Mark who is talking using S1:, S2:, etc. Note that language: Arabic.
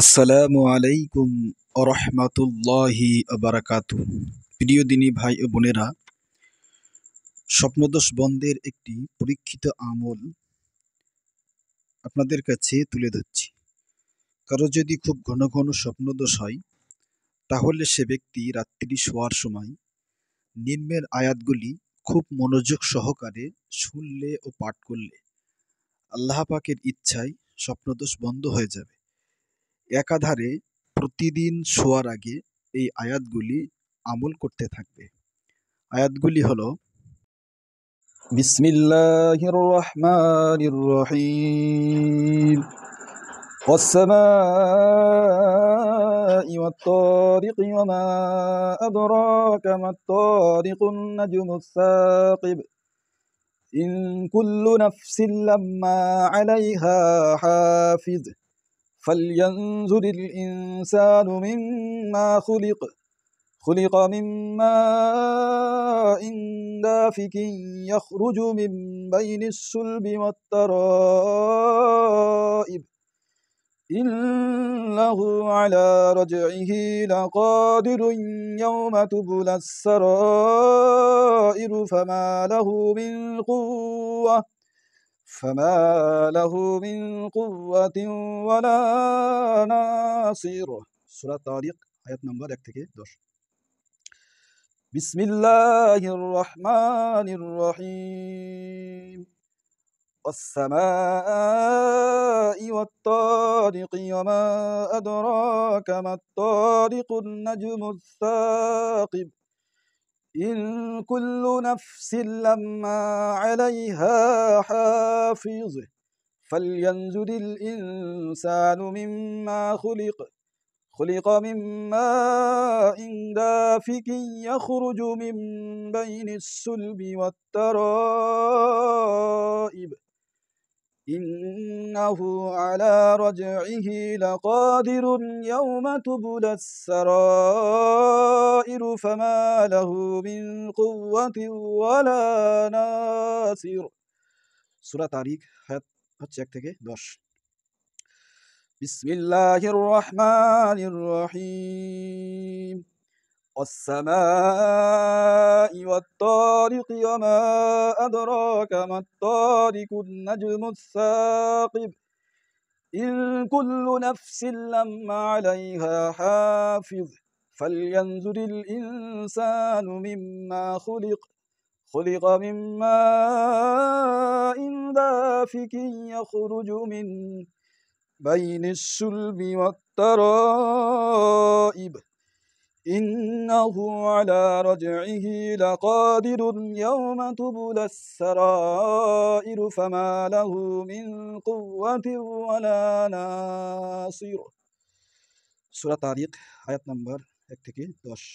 S1: আসসালামু আলাইকুম রহমাতুল্লাহি বারাকাতু প্রিয় দিনী ভাই ও বোনেরা স্বপ্নদোষ বন্ধের একটি পরীক্ষিত আমল আপনাদের কাছে তুলে ধরছি কারো যদি খুব ঘন ঘন স্বপ্নদোষ হয় তাহলে সে ব্যক্তি রাত্রি শোয়ার সময় নিম্নের আয়াতগুলি খুব মনোযোগ সহকারে শুনলে ও পাঠ করলে আল্লাহ পাকের ইচ্ছায় স্বপ্নদোষ বন্ধ হয়ে যাবে একাধারে প্রতিদিন শোয়ার আগে এই আয়াতগুলি আমল করতে থাকবে আয়াতগুলি হল বিসমিল্লাহির
S2: রহমানির রহিম والسماء والطارق وما أدراك ما الطارق النجم الثاقب إن كل نفس لما عليها حافظ فلينزل الإنسان مما خلق خلق من ماء دافك يخرج من بين السلب والترائب إنه على رجعه لقادر يوم تبلى السرائر فما له من قوة فما له من قوة ولا ناصر سورة طارق آيات نمبر 1 থেকে بسم الله الرحمن الرحيم والسماء والطارق وما أدراك ما الطارق النجم الثاقب إن كل نفس لما عليها حافظ فلينزل الإنسان مما خلق خلق من ماء دافك يخرج من بين السلب والترائب إنه على رجعه لقادر يوم تبلى السرائر فما له من قوة ولا ناصر سورة تاريخ حيات হচ্ছে এক থেকে দশ বিসমিল্লাহির রহমানির والسماء والطارق وما أدراك ما الطارق الطارق النجم الثاقب إن كل نفس لما عليها حافظ فلينزل الإنسان مما خلق خلق من ماء دافك يخرج من بين السلب والترائب إنه على رجعه لقادر يوم تبلى السرائر فما له من قوة ولا ناصر سورة تاريخ آيات نمبر 1 থেকে 10